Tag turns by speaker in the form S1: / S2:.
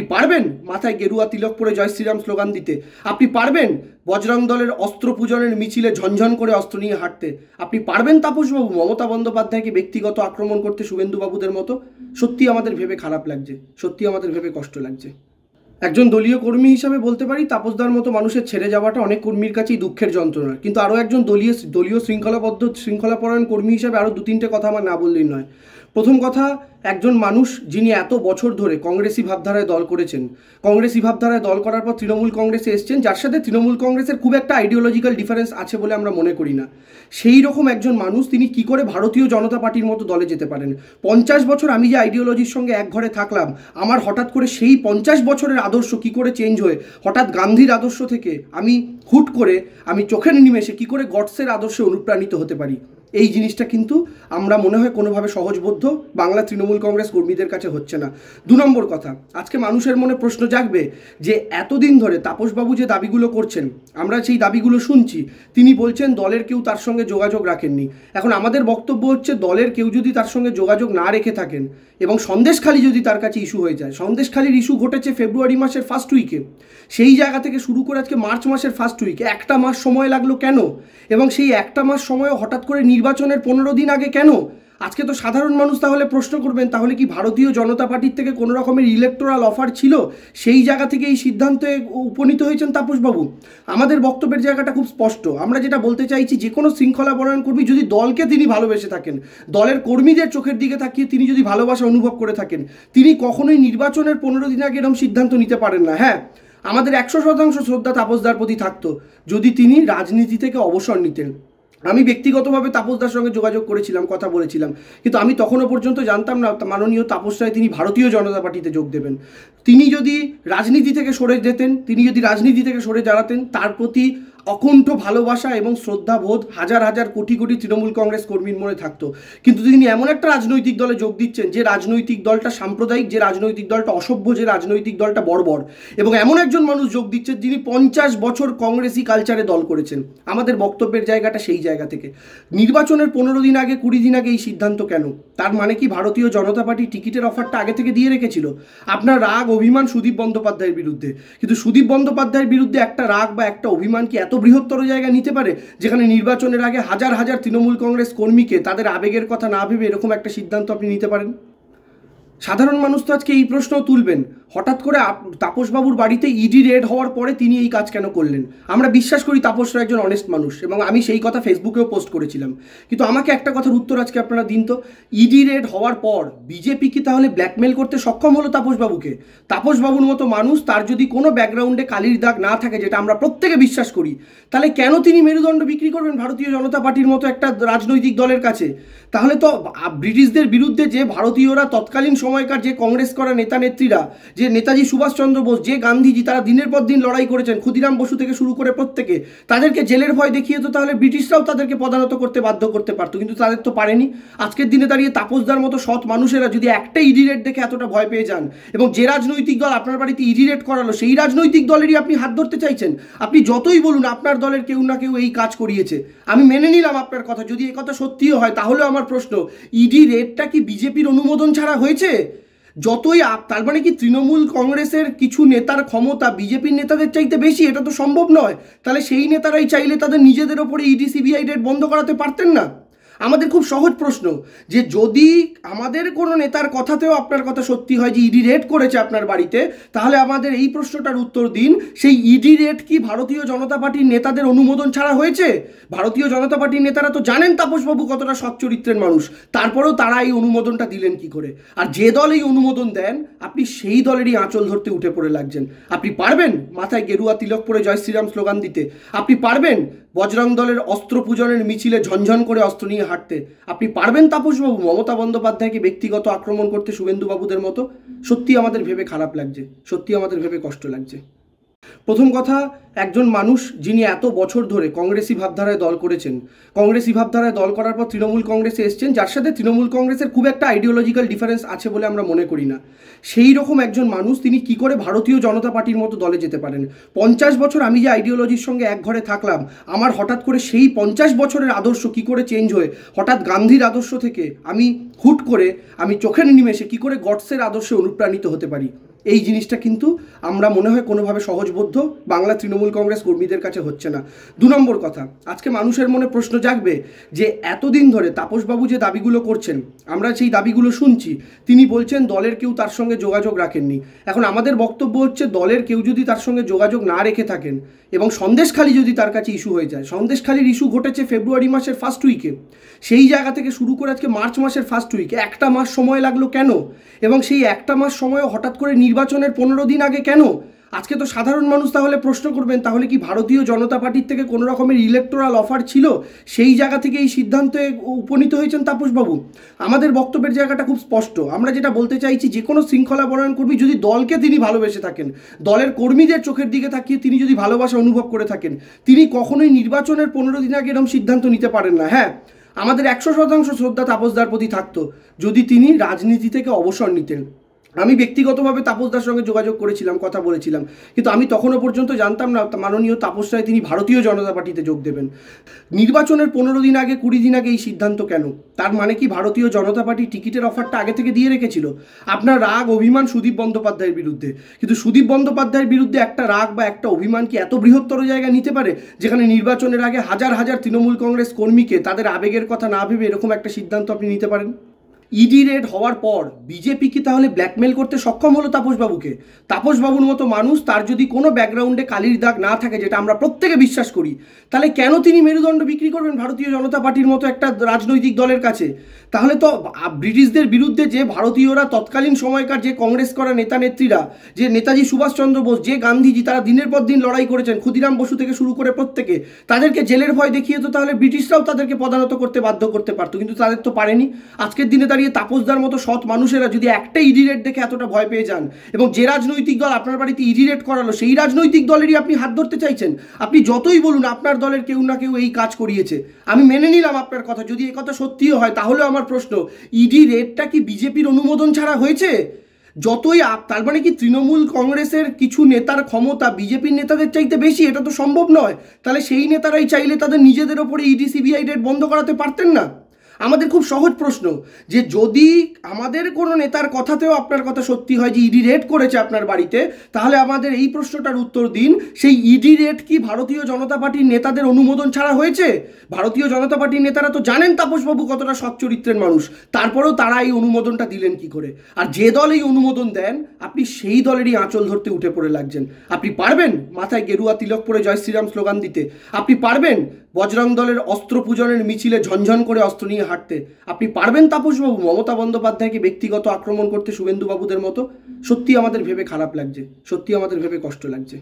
S1: আপনি পারবেন মাথায় গেরুয়া তিলক পরে জয় শ্রীরাম স্লোগান দিতে আপনি পারবেন বজরং দলের অস্ত্র পূজনের মিছিলে ঝনঝন করে অস্ত্র নিয়ে হাঁটতে আপনি পারবেন তাপসবাবু মমতা বন্দ্যোপাধ্যায়কে ব্যক্তিগত আক্রমণ করতে শুভেন্দুবাবুদের মতো সত্যি আমাদের ভেবে খারাপ লাগছে সত্যি আমাদের ভেবে কষ্ট লাগছে একজন দলীয় কর্মী হিসাবে বলতে পারি তাপসদার মতো মানুষের ছেড়ে যাওয়াটা অনেক কর্মীর কাছেই দুঃখের যন্ত্রণা কিন্তু আরও একজন দলীয় দলীয় শৃঙ্খলাবদ্ধ শৃঙ্খলাপরায়ণ কর্মী হিসাবে আরও দু তিনটে কথা আমার না বললেই নয় প্রথম কথা একজন মানুষ যিনি এত বছর ধরে কংগ্রেসি ভাবধারায় দল করেছেন কংগ্রেসি ভাবধারায় দল করার পর তৃণমূল কংগ্রেসে এসছেন যার সাথে তৃণমূল কংগ্রেসের খুব একটা আইডিওলজিক্যাল ডিফারেন্স আছে বলে আমরা মনে করি না সেই রকম একজন মানুষ তিনি কি করে ভারতীয় জনতা পার্টির মতো দলে যেতে পারেন পঞ্চাশ বছর আমি যে আইডিওলজির সঙ্গে এক ঘরে থাকলাম আমার হঠাৎ করে সেই পঞ্চাশ বছরের আদর্শ কি করে চেঞ্জ হয়ে হঠাৎ গান্ধীর আদর্শ থেকে আমি হুট করে আমি চোখের নিমেষে কি করে গডসের আদর্শে অনুপ্রাণিত হতে পারি এই জিনিসটা কিন্তু আমরা মনে হয় কোনোভাবে সহজবোধ্য বাংলা তৃণমূল কংগ্রেস কর্মীদের কাছে হচ্ছে না দু নম্বর কথা আজকে মানুষের মনে প্রশ্ন জাগবে যে এতদিন ধরে তাপসবাবু যে দাবিগুলো করছেন আমরা সেই দাবিগুলো শুনছি তিনি বলছেন দলের কেউ তার সঙ্গে যোগাযোগ রাখেননি এখন আমাদের বক্তব্য হচ্ছে দলের কেউ যদি তার সঙ্গে যোগাযোগ না রেখে থাকেন এবং সন্দেশখালি যদি তার কাছে ইস্যু হয়ে যায় সন্দেশখালির ইস্যু ঘটেছে ফেব্রুয়ারি মাসের ফার্স্ট উইকে সেই জায়গা থেকে শুরু করে আজকে মার্চ মাসের ফার্স্ট উইকে একটা মাস সময় লাগলো কেন এবং সেই একটা মাস সময় হঠাৎ করে নির্বাচনের পনেরো দিন আগে কেন আজকে তো সাধারণ মানুষ তাহলে প্রশ্ন করবেন তাহলে কি ভারতীয় জনতা পার্টির থেকে কোনো রকমের ইলেকটোরাল অফার ছিল সেই জায়গা থেকে এই সিদ্ধান্তে উপনীত হয়েছেন তাপসবাবু আমাদের বক্তব্যের জায়গাটা খুব স্পষ্ট আমরা যেটা বলতে চাইছি যে কোনো শৃঙ্খলা বরায়ণ কর্মী যদি দলকে তিনি ভালোবেসে থাকেন দলের কর্মীদের চোখের দিকে তাকিয়ে তিনি যদি ভালোবাসা অনুভব করে থাকেন তিনি কখনোই নির্বাচনের পনেরো দিন আগে এরকম সিদ্ধান্ত নিতে পারেন না হ্যাঁ আমাদের একশো শতাংশ শ্রদ্ধা তাপসদার প্রতি থাকতো যদি তিনি রাজনীতি থেকে অবসর নিতেন আমি ব্যক্তিগতভাবে তাপসদার সঙ্গে যোগাযোগ করেছিলাম কথা বলেছিলাম কিন্তু আমি তখনও পর্যন্ত জানতাম না মাননীয় তাপস রায় তিনি ভারতীয় জনতা পার্টিতে যোগ দেবেন তিনি যদি রাজনীতি থেকে সরে যেতেন তিনি যদি রাজনীতি থেকে সরে দাঁড়াতেন তার প্রতি অকণ্ঠ ভালোবাসা এবং শ্রদ্ধাবোধ হাজার হাজার কোটি কোটি তৃণমূল কংগ্রেস কর্মীর মনে থাকতো কিন্তু তিনি এমন একটা রাজনৈতিক দলে যোগ দিচ্ছেন যে রাজনৈতিক দলটা সাম্প্রদায়িক যে রাজনৈতিক দলটা অসভ্য যে রাজনৈতিক দলটা বর্বর এবং এমন একজন মানুষ যোগ দিচ্ছেন যিনি পঞ্চাশ বছর কংগ্রেসি কালচারে দল করেছেন আমাদের বক্তব্যের জায়গাটা সেই জায়গা থেকে নির্বাচনের পনেরো দিন আগে কুড়ি দিন আগে এই সিদ্ধান্ত কেন তার মানে কি ভারতীয় জনতা পার্টি টিকিটের অফারটা আগে থেকে দিয়ে রেখেছিল আপনার রাগ অভিমান সুদীপ বন্দ্যোপাধ্যায়ের বিরুদ্ধে কিন্তু সুদীপ বন্দ্যোপাধ্যায়ের বিরুদ্ধে একটা রাগ বা একটা অভিমান কি এত বৃহত্তর জায়গা নিতে পারে যেখানে নির্বাচনের আগে হাজার হাজার তৃণমূল কংগ্রেস কর্মীকে তাদের আবেগের কথা না ভেবে এরকম একটা সিদ্ধান্ত আপনি নিতে পারেন সাধারণ মানুষ তো আজকে এই প্রশ্ন তুলবেন হঠাৎ করে তাপসবাবুর বাড়িতে ইডি e রেড হওয়ার পরে তিনি এই কাজ কেন করলেন আমরা বিশ্বাস করি তাপসরা একজন অনেস্ট মানুষ এবং আমি সেই কথা ফেসবুকেও পোস্ট করেছিলাম কিন্তু আমাকে একটা কথার উত্তর আজকে আপনারা দিন তো ইডি e রেড হওয়ার পর বিজেপি কি তাহলে ব্ল্যাকমেল করতে সক্ষম হলো তাপসবাবুকে তাপসবাবুর মতো মানুষ তার যদি কোনো ব্যাকগ্রাউন্ডে কালির দাগ না থাকে যেটা আমরা প্রত্যেকে বিশ্বাস করি তাহলে কেন তিনি মেরুদণ্ড বিক্রি করবেন ভারতীয় জনতা পার্টির মতো একটা রাজনৈতিক দলের কাছে তাহলে তো ব্রিটিশদের বিরুদ্ধে যে ভারতীয়রা তৎকালীন সময়কার যে কংগ্রেস করা নেতা নেত্রীরা যে নেতাজি সুভাষচন্দ্র বোস যে গান্ধীজি তারা দিনের পর দিন লড়াই করেছেন ক্ষুদিরাম বসু থেকে শুরু করে প্রত্যেকে তাদেরকে জেলের ভয় দেখিয়ে তো তাহলে ব্রিটিশরাও তাদেরকে পদানত করতে বাধ্য করতে পারতো কিন্তু তাদের তো পারেনি আজকের দিনে দাঁড়িয়ে তাপসদার মতো সৎ মানুষেরা যদি একটা ইডি রেট দেখে এতটা ভয় পেয়ে যান এবং যে রাজনৈতিক দল আপনার বাড়িতে ইডি রেট করালো সেই রাজনৈতিক দলেরই আপনি হাত ধরতে চাইছেন আপনি যতই বলুন আপনার দলের কেউ না কেউ এই কাজ করিয়েছে আমি মেনে নিলাম আপনার কথা যদি এই কথা সত্যিও হয় তাহলে আমার প্রশ্ন ইডি রেটটা কি বিজেপির অনুমোদন ছাড়া হয়েছে যতই আপ তার মানে কি তৃণমূল কংগ্রেসের কিছু নেতার ক্ষমতা বিজেপির নেতাদের চাইতে বেশি এটা তো সম্ভব নয় তাহলে সেই নেতারাই চাইলে তাদের নিজেদের ওপরে ইডি সিবিআই রেট বন্ধ করাতে পারতেন না আমাদের খুব সহজ প্রশ্ন যে যদি আমাদের কোনো নেতার কথাতেও আপনার কথা সত্যি হয় যে ইডি রেড করেছে আপনার বাড়িতে তাহলে আমাদের এই প্রশ্নটার উত্তর দিন সেই ইডি রেড কি ভারতীয় জনতা পার্টির নেতাদের অনুমোদন ছাড়া হয়েছে ভারতীয় জনতা পার্টির নেতারা তো জানেন তাপসবাবু কতটা সৎ চরিত্রের মানুষ তারপরেও তারা এই অনুমোদনটা দিলেন কি করে আর যে দল এই অনুমোদন দেন আপনি সেই দলেরই আঁচল ধরতে উঠে পড়ে লাগছেন আপনি পারবেন মাথায় গেরুয়া তিলক পরে জয় শ্রীরাম স্লোগান দিতে আপনি পারবেন বজরং দলের অস্ত্র পূজনের মিছিলে ঝনঝন করে অস্ত্র নিয়ে হাঁটতে আপনি পারবেন তাপসবাবু মমতা বন্দ্যোপাধ্যায়কে ব্যক্তিগত আক্রমণ করতে শুভেন্দুবাবুদের মতো সত্যি আমাদের ভেবে খারাপ লাগছে সত্যি আমাদের ভেবে কষ্ট লাগছে প্রথম কথা একজন মানুষ যিনি এত বছর ধরে কংগ্রেসি ভাবধারায় দল করেছেন কংগ্রেসি ভাবধারায় দল করার পর তৃণমূল কংগ্রেসে এসছেন যার সাথে তৃণমূল কংগ্রেসের খুব একটা আইডিওলজিক্যাল ডিফারেন্স আছে বলে আমরা মনে করি না সেই রকম একজন মানুষ তিনি কি করে ভারতীয় জনতা পার্টির মতো দলে যেতে পারেন পঞ্চাশ বছর আমি যে আইডিওলজির সঙ্গে এক ঘরে থাকলাম আমার হঠাৎ করে সেই পঞ্চাশ বছরের আদর্শ কি করে চেঞ্জ হয়ে হঠাৎ গান্ধীর আদর্শ থেকে আমি হুট করে আমি চোখের নিমেষে কি করে গডসের আদর্শে অনুপ্রাণিত হতে পারি এই জিনিসটা কিন্তু আমরা মনে হয় কোনোভাবে সহজবদ্ধ বাংলা তৃণমূল কংগ্রেস কর্মীদের কাছে হচ্ছে না দু নম্বর কথা আজকে মানুষের মনে প্রশ্ন জাগবে যে এতদিন ধরে তাপসবাবু যে দাবিগুলো করছেন আমরা সেই দাবিগুলো শুনছি তিনি বলছেন দলের কেউ তার সঙ্গে যোগাযোগ রাখেননি এখন আমাদের বক্তব্য হচ্ছে দলের কেউ যদি তার সঙ্গে যোগাযোগ না রেখে থাকেন এবং সন্দেশখালি যদি তার কাছে ইস্যু হয়ে যায় সন্দেশখালির ইস্যু ঘটেছে ফেব্রুয়ারি মাসের ফার্স্ট উইকে সেই জায়গা থেকে শুরু করে আজকে মার্চ মাসের ফার্স্ট উইকে একটা মাস সময় লাগলো কেন এবং সেই একটা মাস সময় হঠাৎ করে নির্বাচন নির্বাচনের পনেরো দিন আগে কেন আজকে তো সাধারণ মানুষ তাহলে প্রশ্ন করবেন তাহলে কি ভারতীয় জনতা পার্টির থেকে কোনো রকমের ইলেকটোরাল অফার ছিল সেই জায়গা থেকে এই সিদ্ধান্তে উপনীত হয়েছেন তাপসবাবু আমাদের বক্তব্যের জায়গাটা খুব স্পষ্ট আমরা যেটা বলতে চাইছি যে কোনো শৃঙ্খলা বনায়ন কর্মী যদি দলকে তিনি ভালোবেসে থাকেন দলের কর্মীদের চোখের দিকে তাকিয়ে তিনি যদি ভালোবাসা অনুভব করে থাকেন তিনি কখনোই নির্বাচনের পনেরো দিন আগে এরকম সিদ্ধান্ত নিতে পারেন না হ্যাঁ আমাদের একশো শতাংশ শ্রদ্ধা তাপসদার প্রতি থাকতো যদি তিনি রাজনীতি থেকে অবসর নিতেন আমি ব্যক্তিগতভাবে তাপস তাপসদার সঙ্গে যোগাযোগ করেছিলাম কথা বলেছিলাম কিন্তু আমি তখনও পর্যন্ত জানতাম না মাননীয় তাপস রায় তিনি ভারতীয় জনতা পার্টিতে যোগ দেবেন নির্বাচনের পনেরো দিন আগে কুড়ি দিন আগে এই সিদ্ধান্ত কেন তার মানে কি ভারতীয় জনতা পার্টি টিকিটের অফারটা আগে থেকে দিয়ে রেখেছিল আপনার রাগ অভিমান সুদীপ বন্দ্যোপাধ্যায়ের বিরুদ্ধে কিন্তু সুদীপ বন্দ্যোপাধ্যায়ের বিরুদ্ধে একটা রাগ বা একটা অভিমান কি এত বৃহত্তর জায়গা নিতে পারে যেখানে নির্বাচনের আগে হাজার হাজার তৃণমূল কংগ্রেস কর্মীকে তাদের আবেগের কথা না ভেবে এরকম একটা সিদ্ধান্ত আপনি নিতে পারেন ইডি e রেড হওয়ার পর বিজেপি কি তাহলে ব্ল্যাকমেল করতে সক্ষম হলো তাপসবাবুকে তাপসবাবুর মতো মানুষ তার যদি কোনো ব্যাকগ্রাউন্ডে কালির দাগ না থাকে যেটা আমরা প্রত্যেকে বিশ্বাস করি তাহলে কেন তিনি মেরুদণ্ড বিক্রি করবেন ভারতীয় জনতা পার্টির মতো একটা রাজনৈতিক দলের কাছে তাহলে তো ব্রিটিশদের বিরুদ্ধে যে ভারতীয়রা তৎকালীন সময়কার যে কংগ্রেস করা নেতা নেত্রীরা যে নেতাজি সুভাষচন্দ্র বোস যে গান্ধীজি তারা দিনের পর দিন লড়াই করেছেন ক্ষুদিরাম বসু থেকে শুরু করে প্রত্যেকে তাদেরকে জেলের ভয় দেখিয়ে তো তাহলে ব্রিটিশরাও তাদেরকে পদানত করতে বাধ্য করতে পারতো কিন্তু তাদের তো পারেনি আজকের দিনে তার দাঁড়িয়ে তাপসদার মতো সৎ মানুষেরা যদি একটা ইডিরেট দেখে এতটা ভয় পেয়ে যান এবং যে রাজনৈতিক দল আপনার বাড়িতে ইডিরেট করালো সেই রাজনৈতিক দলেরই আপনি হাত ধরতে চাইছেন আপনি যতই বলুন আপনার দলের কেউ না কেউ এই কাজ করিয়েছে আমি মেনে নিলাম আপনার কথা যদি এ কথা সত্যিও হয় তাহলে আমার প্রশ্ন ইডি রেটটা কি বিজেপির অনুমোদন ছাড়া হয়েছে যতই আপ তার মানে কি তৃণমূল কংগ্রেসের কিছু নেতার ক্ষমতা বিজেপির নেতাদের চাইতে বেশি এটা তো সম্ভব নয় তাহলে সেই নেতারাই চাইলে তাদের নিজেদের ওপরে ইডি সিবিআই রেট বন্ধ করাতে পারতেন না আমাদের খুব সহজ প্রশ্ন যে যদি আমাদের কোনো নেতার কথাতেও আপনার কথা সত্যি হয় যে ইডি রেড করেছে আপনার বাড়িতে তাহলে আমাদের এই প্রশ্নটার উত্তর দিন সেই ইডি রেড কি ভারতীয় জনতা পার্টির নেতাদের অনুমোদন ছাড়া হয়েছে ভারতীয় জনতা পার্টির নেতারা তো জানেন তাপসবাবু কতটা সৎ চরিত্রের মানুষ তারপরেও তারা এই অনুমোদনটা দিলেন কি করে আর যে দল এই অনুমোদন দেন আপনি সেই দলেরই আঁচল ধরতে উঠে পড়ে লাগছেন আপনি পারবেন মাথায় গেরুয়া তিলক পরে জয় শ্রীরাম স্লোগান দিতে আপনি পারবেন বজরং দলের অস্ত্র পূজনের মিছিলে ঝনঝন করে অস্ত্র নিয়ে হাঁটতে আপনি পারবেন তাপসবাবু মমতা বন্দ্যোপাধ্যায়কে ব্যক্তিগত আক্রমণ করতে শুভেন্দুবাবুদের মতো সত্যি আমাদের ভেবে খারাপ লাগছে সত্যি আমাদের ভেবে কষ্ট লাগছে